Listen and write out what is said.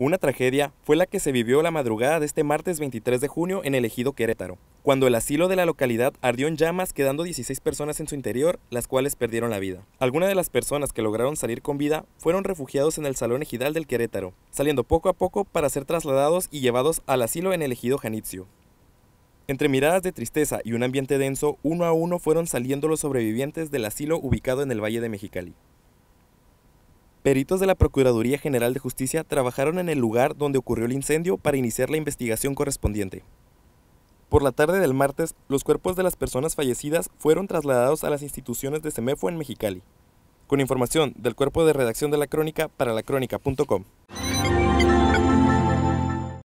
Una tragedia fue la que se vivió la madrugada de este martes 23 de junio en el ejido Querétaro, cuando el asilo de la localidad ardió en llamas quedando 16 personas en su interior, las cuales perdieron la vida. Algunas de las personas que lograron salir con vida fueron refugiados en el Salón Ejidal del Querétaro, saliendo poco a poco para ser trasladados y llevados al asilo en el ejido Janitzio. Entre miradas de tristeza y un ambiente denso, uno a uno fueron saliendo los sobrevivientes del asilo ubicado en el Valle de Mexicali. Peritos de la Procuraduría General de Justicia trabajaron en el lugar donde ocurrió el incendio para iniciar la investigación correspondiente. Por la tarde del martes, los cuerpos de las personas fallecidas fueron trasladados a las instituciones de Semefo en Mexicali. Con información del cuerpo de redacción de la crónica para lacrónica.com.